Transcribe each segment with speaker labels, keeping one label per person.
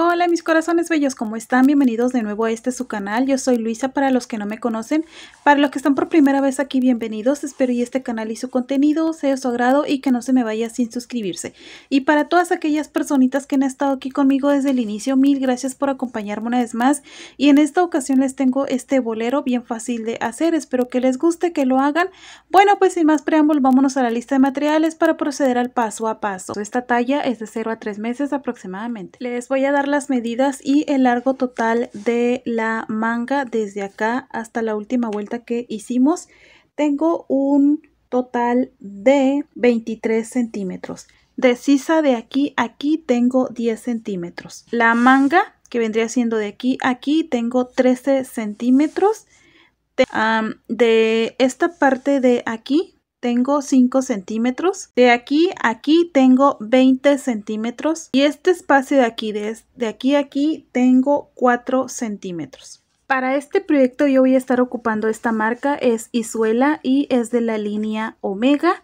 Speaker 1: oh Hola mis corazones bellos, ¿cómo están? Bienvenidos de nuevo a este su canal. Yo soy Luisa para los que no me conocen. Para los que están por primera vez aquí, bienvenidos. Espero y este canal y su contenido sea de su agrado y que no se me vaya sin suscribirse. Y para todas aquellas personitas que han estado aquí conmigo desde el inicio, mil gracias por acompañarme una vez más. Y en esta ocasión les tengo este bolero bien fácil de hacer. Espero que les guste, que lo hagan. Bueno, pues sin más preámbulos, vámonos a la lista de materiales para proceder al paso a paso. Esta talla es de 0 a 3 meses aproximadamente. Les voy a dar las medidas y el largo total de la manga desde acá hasta la última vuelta que hicimos tengo un total de 23 centímetros de sisa de aquí aquí tengo 10 centímetros la manga que vendría siendo de aquí aquí tengo 13 centímetros de esta parte de aquí tengo 5 centímetros. De aquí a aquí tengo 20 centímetros. Y este espacio de aquí, de, aquí a aquí, tengo 4 centímetros. Para este proyecto yo voy a estar ocupando esta marca, es Isuela y es de la línea Omega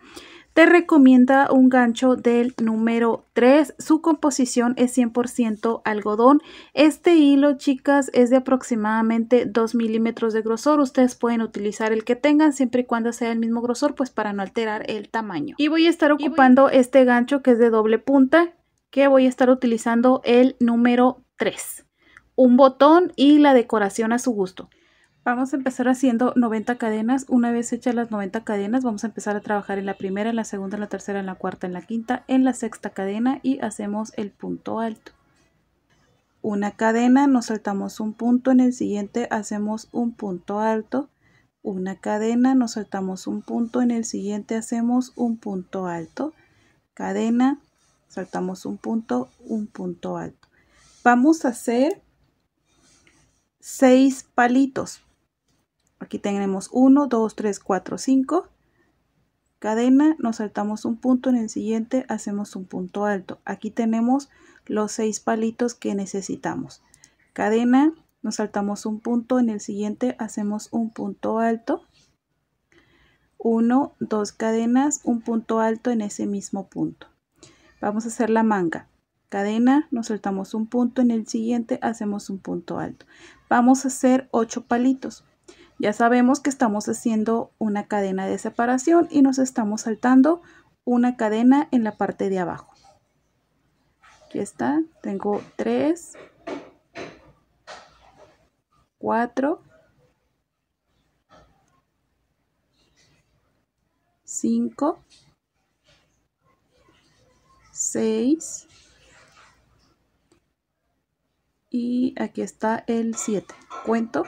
Speaker 1: te recomienda un gancho del número 3. Su composición es 100% algodón. Este hilo, chicas, es de aproximadamente 2 milímetros de grosor. Ustedes pueden utilizar el que tengan siempre y cuando sea el mismo grosor, pues para no alterar el tamaño. Y voy a estar ocupando este gancho que es de doble punta, que voy a estar utilizando el número 3. Un botón y la decoración a su gusto. Vamos a empezar haciendo 90 cadenas. Una vez hechas las 90 cadenas, vamos a empezar a trabajar en la primera, en la segunda, en la tercera, en la cuarta, en la quinta, en la sexta cadena y hacemos el punto alto. Una cadena, nos saltamos un punto, en el siguiente hacemos un punto alto. Una cadena, nos saltamos un punto, en el siguiente hacemos un punto alto. Cadena, saltamos un punto, un punto alto. Vamos a hacer seis palitos Aquí tenemos 1, 2, 3, 4, 5. Cadena, nos saltamos un punto, en el siguiente hacemos un punto alto. Aquí tenemos los seis palitos que necesitamos. Cadena, nos saltamos un punto, en el siguiente hacemos un punto alto. 1, 2 cadenas, un punto alto en ese mismo punto. Vamos a hacer la manga. Cadena, nos saltamos un punto, en el siguiente hacemos un punto alto. Vamos a hacer 8 palitos. Ya sabemos que estamos haciendo una cadena de separación y nos estamos saltando una cadena en la parte de abajo. Aquí está, tengo 3, 4, 5, 6 y aquí está el 7. Cuento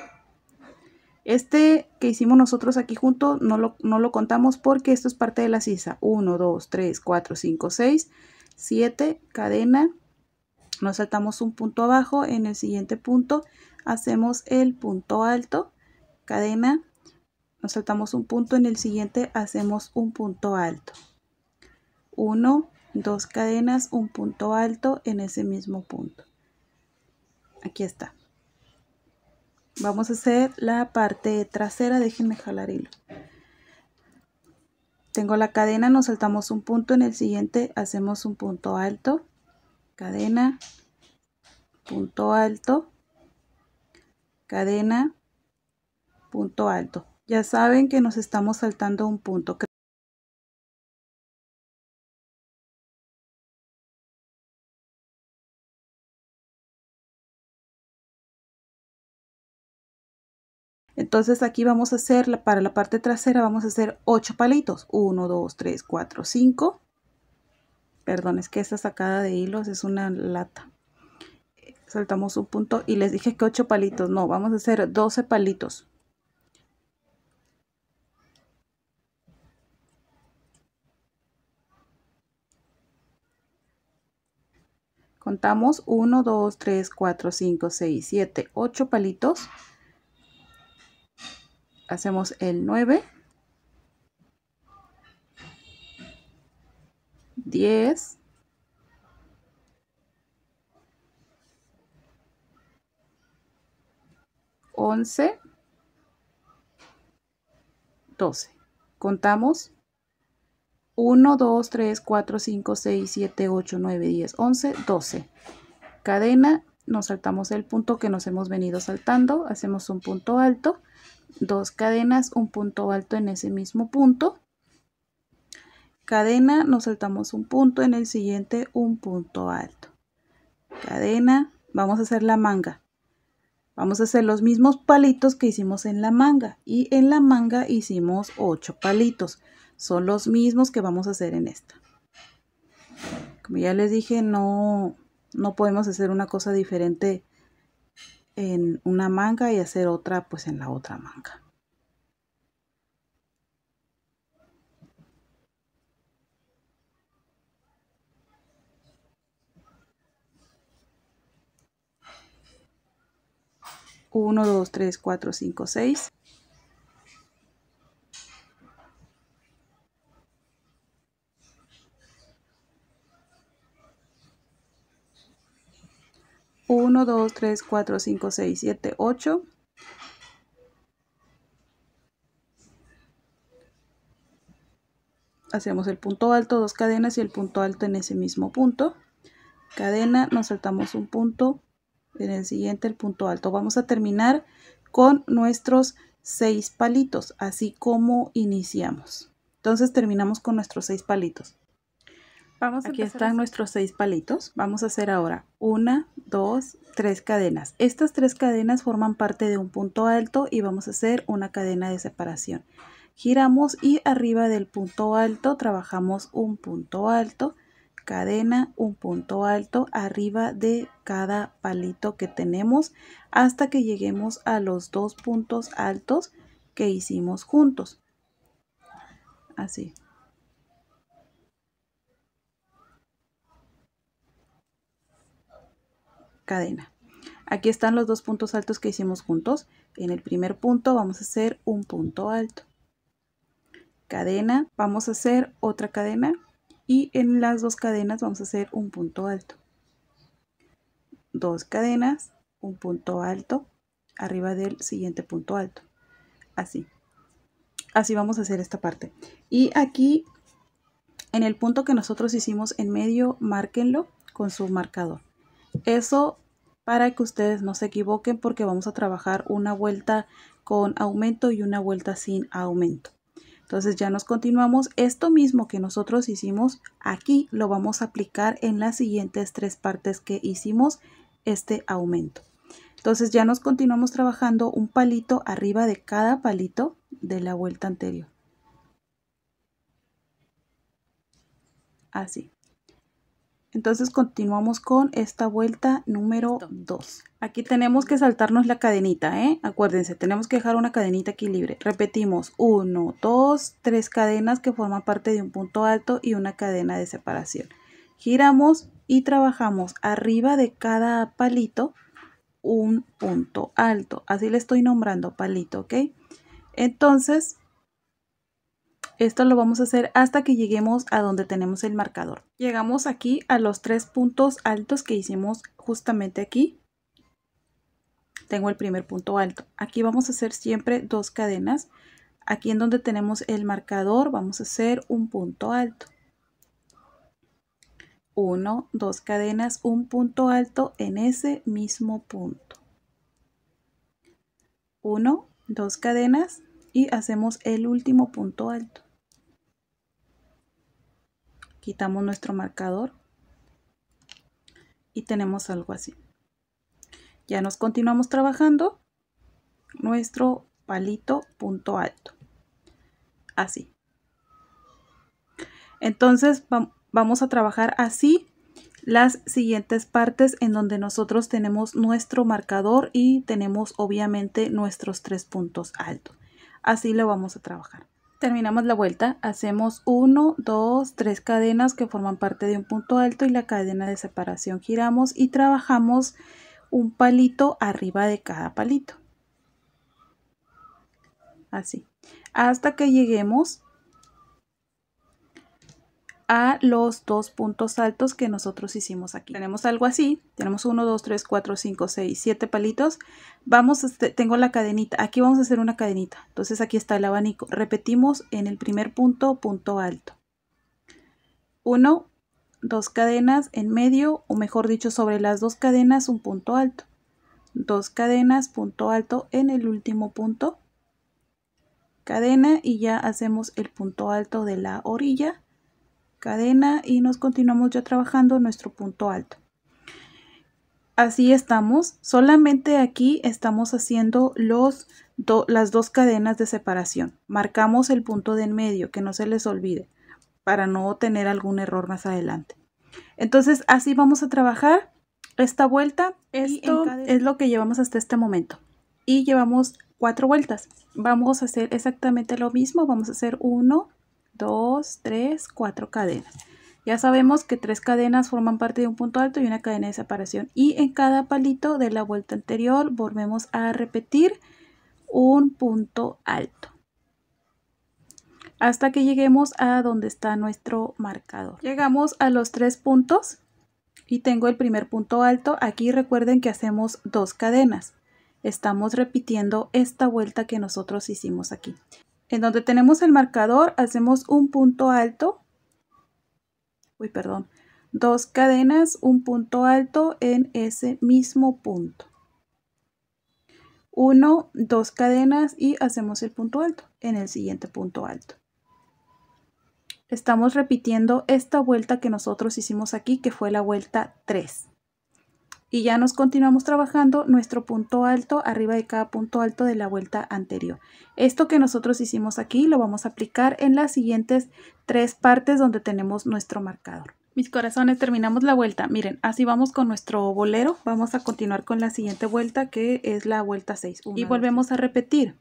Speaker 1: este que hicimos nosotros aquí junto no lo, no lo contamos porque esto es parte de la sisa. 1, 2, 3, 4, 5, 6, 7, cadena. Nos saltamos un punto abajo. En el siguiente punto hacemos el punto alto, cadena. Nos saltamos un punto. En el siguiente hacemos un punto alto. 1, 2 cadenas, un punto alto en ese mismo punto. Aquí está vamos a hacer la parte trasera déjenme jalar hilo tengo la cadena nos saltamos un punto en el siguiente hacemos un punto alto cadena punto alto cadena punto alto ya saben que nos estamos saltando un punto Entonces aquí vamos a hacer, para la parte trasera vamos a hacer 8 palitos. 1, 2, 3, 4, 5. Perdón, es que esta sacada de hilos es una lata. Saltamos un punto y les dije que 8 palitos. No, vamos a hacer 12 palitos. Contamos 1, 2, 3, 4, 5, 6, 7, 8 palitos hacemos el 9, 10, 11, 12. Contamos 1, 2, 3, 4, 5, 6, 7, 8, 9, 10, 11, 12. Cadena, nos saltamos el punto que nos hemos venido saltando, hacemos un punto alto dos cadenas, un punto alto en ese mismo punto, cadena, nos saltamos un punto, en el siguiente un punto alto, cadena, vamos a hacer la manga. Vamos a hacer los mismos palitos que hicimos en la manga y en la manga hicimos ocho palitos. Son los mismos que vamos a hacer en esta. Como ya les dije, no, no podemos hacer una cosa diferente en una manga y hacer otra pues en la otra manga 1 2 3 4 5 6 1, 2, 3, 4, 5, 6, 7, 8. Hacemos el punto alto, dos cadenas y el punto alto en ese mismo punto. Cadena, nos saltamos un punto, en el siguiente el punto alto. Vamos a terminar con nuestros 6 palitos, así como iniciamos. Entonces terminamos con nuestros 6 palitos. Vamos Aquí están nuestros seis palitos. Vamos a hacer ahora una, dos, tres cadenas. Estas tres cadenas forman parte de un punto alto y vamos a hacer una cadena de separación. Giramos y arriba del punto alto trabajamos un punto alto, cadena, un punto alto arriba de cada palito que tenemos hasta que lleguemos a los dos puntos altos que hicimos juntos. Así. cadena. Aquí están los dos puntos altos que hicimos juntos. En el primer punto vamos a hacer un punto alto. Cadena, vamos a hacer otra cadena y en las dos cadenas vamos a hacer un punto alto. Dos cadenas, un punto alto, arriba del siguiente punto alto. Así. Así vamos a hacer esta parte. Y aquí, en el punto que nosotros hicimos en medio, márquenlo con su marcador. Eso para que ustedes no se equivoquen porque vamos a trabajar una vuelta con aumento y una vuelta sin aumento. Entonces ya nos continuamos. Esto mismo que nosotros hicimos aquí lo vamos a aplicar en las siguientes tres partes que hicimos este aumento. Entonces ya nos continuamos trabajando un palito arriba de cada palito de la vuelta anterior. Así. Entonces continuamos con esta vuelta número 2. Aquí tenemos que saltarnos la cadenita, ¿eh? Acuérdense, tenemos que dejar una cadenita aquí libre. Repetimos, 1, 2, 3 cadenas que forman parte de un punto alto y una cadena de separación. Giramos y trabajamos arriba de cada palito un punto alto. Así le estoy nombrando palito, ¿ok? Entonces, esto lo vamos a hacer hasta que lleguemos a donde tenemos el marcador. Llegamos aquí a los tres puntos altos que hicimos justamente aquí. Tengo el primer punto alto. Aquí vamos a hacer siempre dos cadenas. Aquí en donde tenemos el marcador vamos a hacer un punto alto. Uno, dos cadenas, un punto alto en ese mismo punto. Uno, dos cadenas y hacemos el último punto alto quitamos nuestro marcador y tenemos algo así. Ya nos continuamos trabajando nuestro palito punto alto. Así. Entonces vamos a trabajar así las siguientes partes en donde nosotros tenemos nuestro marcador y tenemos obviamente nuestros tres puntos altos. Así lo vamos a trabajar terminamos la vuelta, hacemos 1, 2, 3 cadenas que forman parte de un punto alto y la cadena de separación giramos y trabajamos un palito arriba de cada palito. Así, hasta que lleguemos a los dos puntos altos que nosotros hicimos aquí. Tenemos algo así, tenemos 1, 2, 3, 4, 5, 6, 7 palitos. Vamos, este, tengo la cadenita, aquí vamos a hacer una cadenita. Entonces aquí está el abanico. Repetimos en el primer punto, punto alto. 1, dos cadenas en medio, o mejor dicho, sobre las dos cadenas un punto alto. Dos cadenas, punto alto en el último punto. Cadena y ya hacemos el punto alto de la orilla cadena y nos continuamos ya trabajando nuestro punto alto. Así estamos, solamente aquí estamos haciendo los las dos cadenas de separación. Marcamos el punto de en medio, que no se les olvide, para no tener algún error más adelante. Entonces así vamos a trabajar esta vuelta. Esto es lo que llevamos hasta este momento. Y llevamos cuatro vueltas. Vamos a hacer exactamente lo mismo. Vamos a hacer uno 2, 3, 4 cadenas. Ya sabemos que tres cadenas forman parte de un punto alto y una cadena de separación. Y en cada palito de la vuelta anterior volvemos a repetir un punto alto hasta que lleguemos a donde está nuestro marcador. Llegamos a los tres puntos y tengo el primer punto alto. Aquí recuerden que hacemos dos cadenas. Estamos repitiendo esta vuelta que nosotros hicimos aquí. En donde tenemos el marcador hacemos un punto alto, uy perdón, dos cadenas, un punto alto en ese mismo punto. Uno, dos cadenas y hacemos el punto alto en el siguiente punto alto. Estamos repitiendo esta vuelta que nosotros hicimos aquí, que fue la vuelta 3 y ya nos continuamos trabajando nuestro punto alto arriba de cada punto alto de la vuelta anterior. Esto que nosotros hicimos aquí lo vamos a aplicar en las siguientes tres partes donde tenemos nuestro marcador. Mis corazones, terminamos la vuelta. Miren, así vamos con nuestro bolero. Vamos a continuar con la siguiente vuelta que es la vuelta 6. y volvemos a repetir.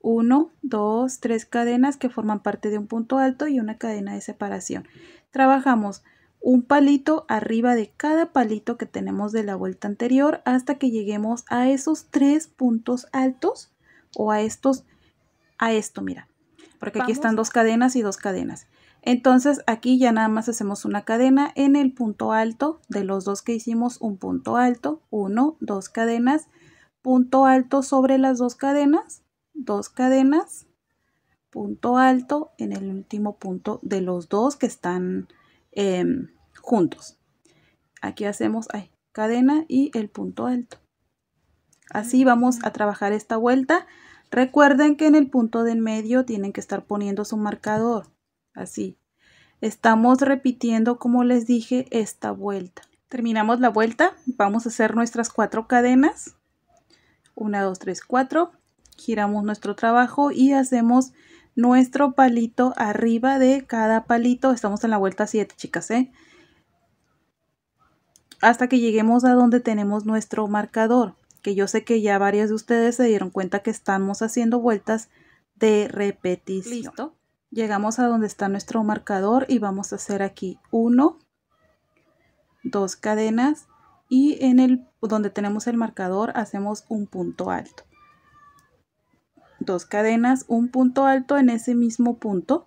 Speaker 1: 1, 2, 3 cadenas que forman parte de un punto alto y una cadena de separación. Trabajamos un palito arriba de cada palito que tenemos de la vuelta anterior hasta que lleguemos a esos tres puntos altos o a estos, a esto, mira, porque aquí están dos cadenas y dos cadenas. Entonces aquí ya nada más hacemos una cadena en el punto alto de los dos que hicimos, un punto alto, uno, dos cadenas, punto alto sobre las dos cadenas, dos cadenas, punto alto en el último punto de los dos que están em, juntos. Aquí hacemos cadena y el punto alto. Así mm. vamos a trabajar esta vuelta. Recuerden que en el punto en medio tienen que estar poniendo su marcador. Así. Estamos repitiendo, como les dije, esta vuelta. Terminamos la vuelta. Vamos a hacer nuestras cuatro cadenas. 1, 2, tres cuatro Giramos nuestro trabajo y hacemos nuestro palito arriba de cada palito. Estamos en la vuelta 7, chicas, ¿eh? hasta que lleguemos a donde tenemos nuestro marcador, que yo sé que ya varias de ustedes se dieron cuenta que estamos haciendo vueltas de repetición. Listo. Llegamos a donde está nuestro marcador y vamos a hacer aquí uno, dos cadenas y en el donde tenemos el marcador hacemos un punto alto. Dos cadenas, un punto alto en ese mismo punto.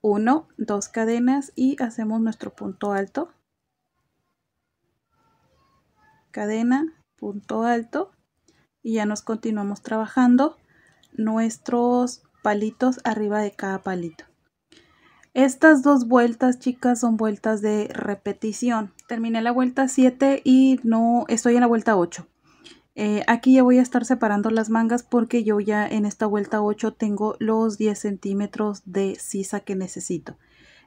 Speaker 1: Uno, dos cadenas y hacemos nuestro punto alto cadena, punto alto y ya nos continuamos trabajando nuestros palitos arriba de cada palito. Estas dos vueltas, chicas, son vueltas de repetición. Terminé la vuelta 7 y no estoy en la vuelta 8. Eh, aquí ya voy a estar separando las mangas porque yo ya en esta vuelta 8 tengo los 10 centímetros de sisa que necesito.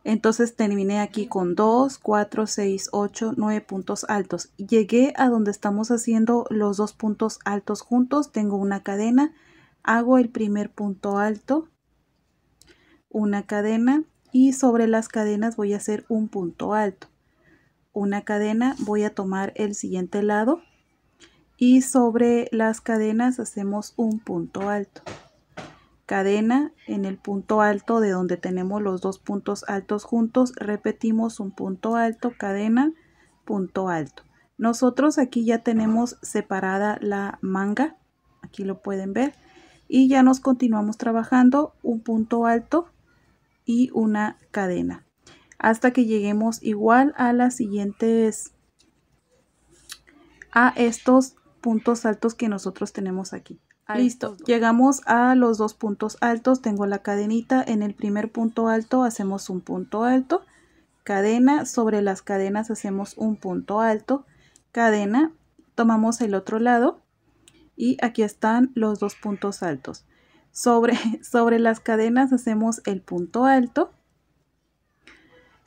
Speaker 1: Entonces terminé aquí con 2, 4, 6, 8, 9 puntos altos. Llegué a donde estamos haciendo los dos puntos altos juntos. Tengo una cadena, hago el primer punto alto, una cadena y sobre las cadenas voy a hacer un punto alto. Una cadena, voy a tomar el siguiente lado y sobre las cadenas hacemos un punto alto cadena en el punto alto de donde tenemos los dos puntos altos juntos repetimos un punto alto cadena punto alto nosotros aquí ya tenemos separada la manga aquí lo pueden ver y ya nos continuamos trabajando un punto alto y una cadena hasta que lleguemos igual a las siguientes a estos puntos altos que nosotros tenemos aquí Listo, llegamos a los dos puntos altos, tengo la cadenita, en el primer punto alto hacemos un punto alto, cadena, sobre las cadenas hacemos un punto alto, cadena, tomamos el otro lado y aquí están los dos puntos altos. Sobre, sobre las cadenas hacemos el punto alto,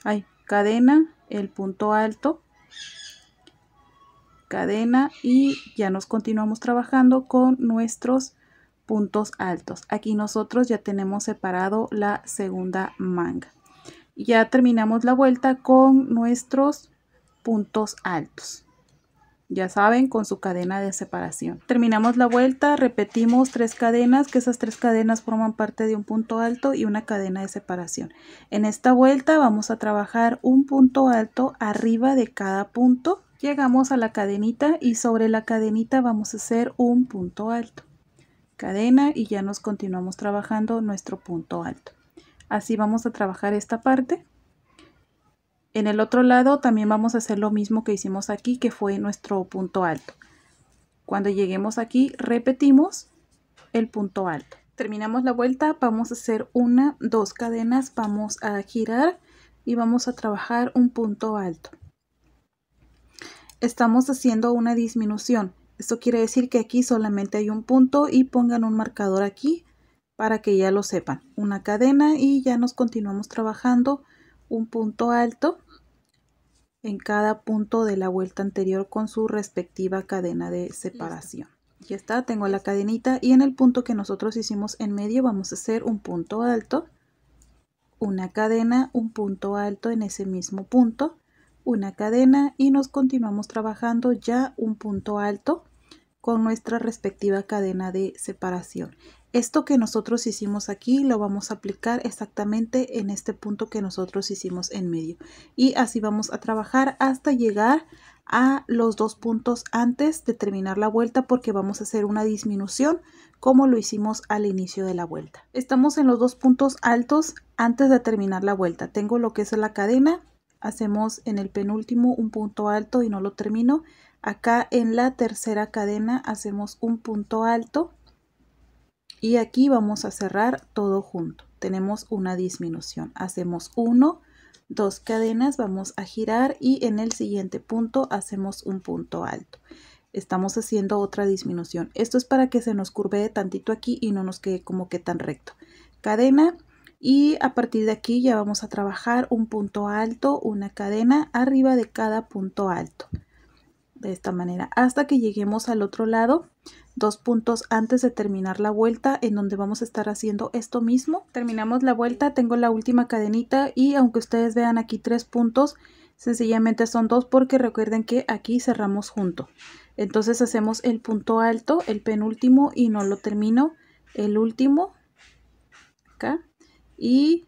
Speaker 1: hay cadena, el punto alto, cadena y ya nos continuamos trabajando con nuestros puntos altos. Aquí nosotros ya tenemos separado la segunda manga. Ya terminamos la vuelta con nuestros puntos altos. Ya saben, con su cadena de separación. Terminamos la vuelta, repetimos tres cadenas, que esas tres cadenas forman parte de un punto alto y una cadena de separación. En esta vuelta vamos a trabajar un punto alto arriba de cada punto llegamos a la cadenita y sobre la cadenita vamos a hacer un punto alto cadena y ya nos continuamos trabajando nuestro punto alto así vamos a trabajar esta parte en el otro lado también vamos a hacer lo mismo que hicimos aquí que fue nuestro punto alto cuando lleguemos aquí repetimos el punto alto terminamos la vuelta vamos a hacer una dos cadenas vamos a girar y vamos a trabajar un punto alto estamos haciendo una disminución. Esto quiere decir que aquí solamente hay un punto y pongan un marcador aquí para que ya lo sepan. Una cadena y ya nos continuamos trabajando un punto alto en cada punto de la vuelta anterior con su respectiva cadena de separación. Ya está, tengo la cadenita y en el punto que nosotros hicimos en medio vamos a hacer un punto alto, una cadena, un punto alto en ese mismo punto una cadena y nos continuamos trabajando ya un punto alto con nuestra respectiva cadena de separación. Esto que nosotros hicimos aquí lo vamos a aplicar exactamente en este punto que nosotros hicimos en medio. Y así vamos a trabajar hasta llegar a los dos puntos antes de terminar la vuelta porque vamos a hacer una disminución como lo hicimos al inicio de la vuelta. Estamos en los dos puntos altos antes de terminar la vuelta. Tengo lo que es la cadena hacemos en el penúltimo un punto alto y no lo termino. Acá en la tercera cadena hacemos un punto alto y aquí vamos a cerrar todo junto. Tenemos una disminución. Hacemos uno dos cadenas, vamos a girar y en el siguiente punto hacemos un punto alto. Estamos haciendo otra disminución. Esto es para que se nos curve tantito aquí y no nos quede como que tan recto. Cadena, y a partir de aquí ya vamos a trabajar un punto alto, una cadena arriba de cada punto alto. De esta manera, hasta que lleguemos al otro lado, dos puntos antes de terminar la vuelta en donde vamos a estar haciendo esto mismo. Terminamos la vuelta, tengo la última cadenita y aunque ustedes vean aquí tres puntos, sencillamente son dos porque recuerden que aquí cerramos junto. Entonces hacemos el punto alto, el penúltimo y no lo termino, el último, acá y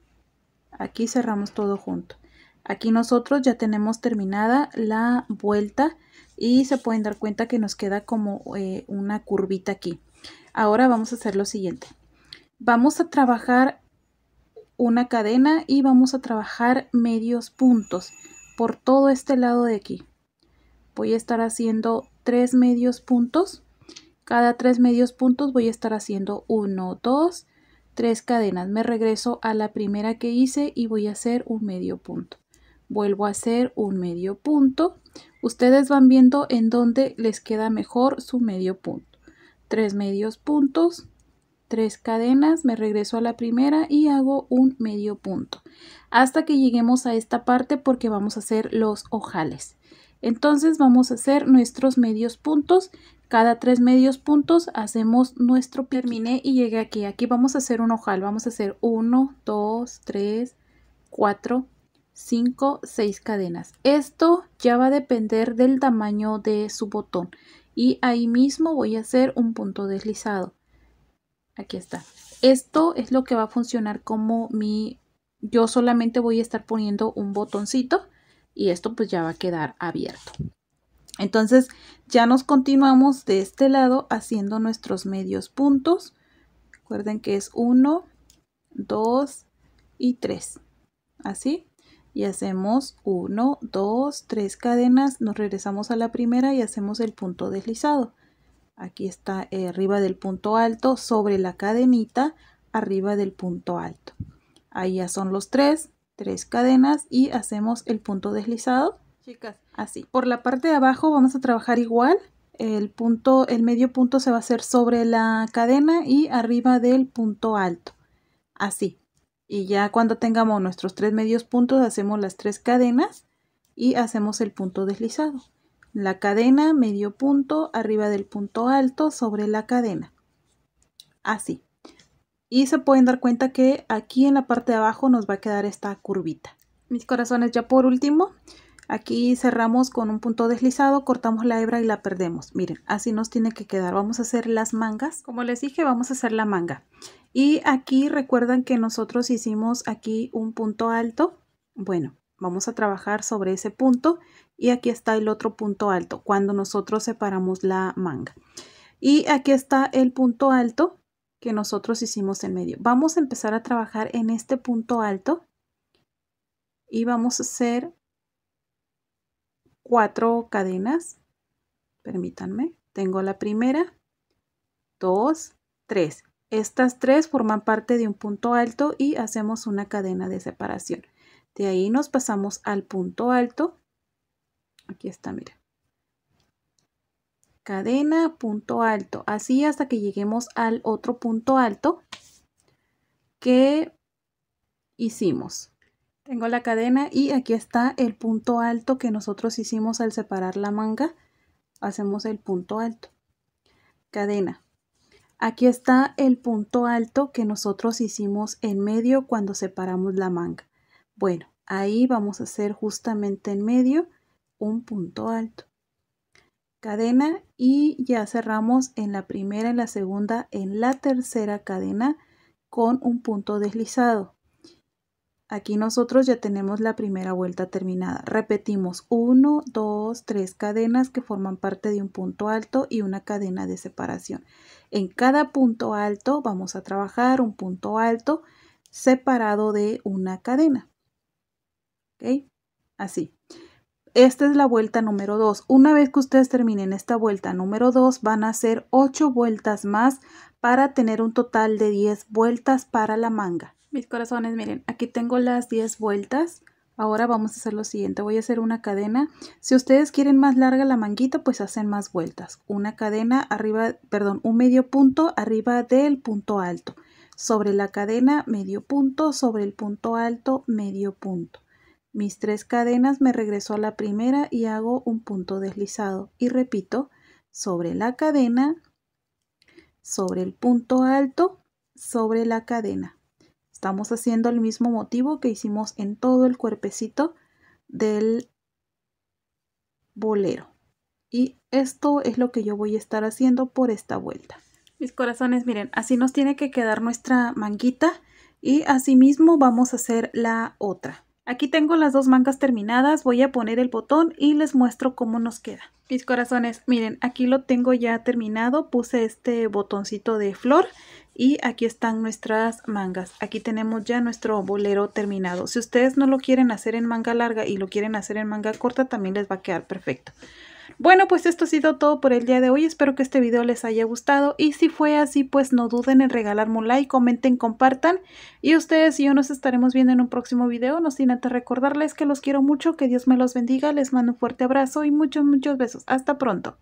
Speaker 1: aquí cerramos todo junto. Aquí nosotros ya tenemos terminada la vuelta y se pueden dar cuenta que nos queda como eh, una curvita aquí. Ahora vamos a hacer lo siguiente. Vamos a trabajar una cadena y vamos a trabajar medios puntos por todo este lado de aquí. Voy a estar haciendo tres medios puntos. Cada tres medios puntos voy a estar haciendo uno, dos tres cadenas. Me regreso a la primera que hice y voy a hacer un medio punto. Vuelvo a hacer un medio punto. Ustedes van viendo en dónde les queda mejor su medio punto. Tres medios puntos, tres cadenas, me regreso a la primera y hago un medio punto. Hasta que lleguemos a esta parte porque vamos a hacer los ojales. Entonces vamos a hacer nuestros medios puntos. Cada tres medios puntos hacemos nuestro Terminé y llegué aquí. Aquí vamos a hacer un ojal. Vamos a hacer 1, 2, 3, 4, 5, 6 cadenas. Esto ya va a depender del tamaño de su botón. Y ahí mismo voy a hacer un punto deslizado. Aquí está. Esto es lo que va a funcionar como mi... Yo solamente voy a estar poniendo un botoncito y esto pues ya va a quedar abierto. Entonces ya nos continuamos de este lado haciendo nuestros medios puntos. Recuerden que es 1, 2 y 3. Así. Y hacemos 1, 2, 3 cadenas. Nos regresamos a la primera y hacemos el punto deslizado. Aquí está eh, arriba del punto alto, sobre la cadenita, arriba del punto alto. Ahí ya son los 3 tres cadenas y hacemos el punto deslizado chicas así por la parte de abajo vamos a trabajar igual el punto el medio punto se va a hacer sobre la cadena y arriba del punto alto así y ya cuando tengamos nuestros tres medios puntos hacemos las tres cadenas y hacemos el punto deslizado la cadena medio punto arriba del punto alto sobre la cadena así y se pueden dar cuenta que aquí en la parte de abajo nos va a quedar esta curvita. Mis corazones ya por último, aquí cerramos con un punto deslizado, cortamos la hebra y la perdemos. Miren, así nos tiene que quedar. Vamos a hacer las mangas. Como les dije, vamos a hacer la manga. Y aquí recuerdan que nosotros hicimos aquí un punto alto. Bueno, vamos a trabajar sobre ese punto y aquí está el otro punto alto cuando nosotros separamos la manga. Y aquí está el punto alto que nosotros hicimos en medio. Vamos a empezar a trabajar en este punto alto y vamos a hacer cuatro cadenas. Permítanme, tengo la primera, dos, tres. Estas tres forman parte de un punto alto y hacemos una cadena de separación. De ahí nos pasamos al punto alto. Aquí está, mira cadena, punto alto, así hasta que lleguemos al otro punto alto que hicimos. Tengo la cadena y aquí está el punto alto que nosotros hicimos al separar la manga. Hacemos el punto alto. Cadena. Aquí está el punto alto que nosotros hicimos en medio cuando separamos la manga. Bueno, ahí vamos a hacer justamente en medio un punto alto cadena y ya cerramos en la primera, en la segunda, en la tercera cadena con un punto deslizado. Aquí nosotros ya tenemos la primera vuelta terminada. Repetimos 1, 2, 3 cadenas que forman parte de un punto alto y una cadena de separación. En cada punto alto vamos a trabajar un punto alto separado de una cadena. ¿Ok? Así esta es la vuelta número 2. Una vez que ustedes terminen esta vuelta número 2, van a hacer 8 vueltas más para tener un total de 10 vueltas para la manga. Mis corazones, miren, aquí tengo las 10 vueltas. Ahora vamos a hacer lo siguiente, voy a hacer una cadena. Si ustedes quieren más larga la manguita, pues hacen más vueltas. Una cadena arriba, perdón, un medio punto arriba del punto alto. Sobre la cadena, medio punto, sobre el punto alto, medio punto. Mis tres cadenas me regreso a la primera y hago un punto deslizado y repito sobre la cadena, sobre el punto alto, sobre la cadena. Estamos haciendo el mismo motivo que hicimos en todo el cuerpecito del bolero. Y esto es lo que yo voy a estar haciendo por esta vuelta. Mis corazones, miren, así nos tiene que quedar nuestra manguita y asimismo vamos a hacer la otra. Aquí tengo las dos mangas terminadas, voy a poner el botón y les muestro cómo nos queda. Mis corazones, miren, aquí lo tengo ya terminado, puse este botoncito de flor y aquí están nuestras mangas. Aquí tenemos ya nuestro bolero terminado. Si ustedes no lo quieren hacer en manga larga y lo quieren hacer en manga corta, también les va a quedar perfecto. Bueno, pues esto ha sido todo por el día de hoy. Espero que este video les haya gustado y si fue así, pues no duden en regalarme un like, comenten, compartan y ustedes y yo nos estaremos viendo en un próximo video. No sin antes recordarles que los quiero mucho, que Dios me los bendiga, les mando un fuerte abrazo y muchos, muchos besos. Hasta pronto.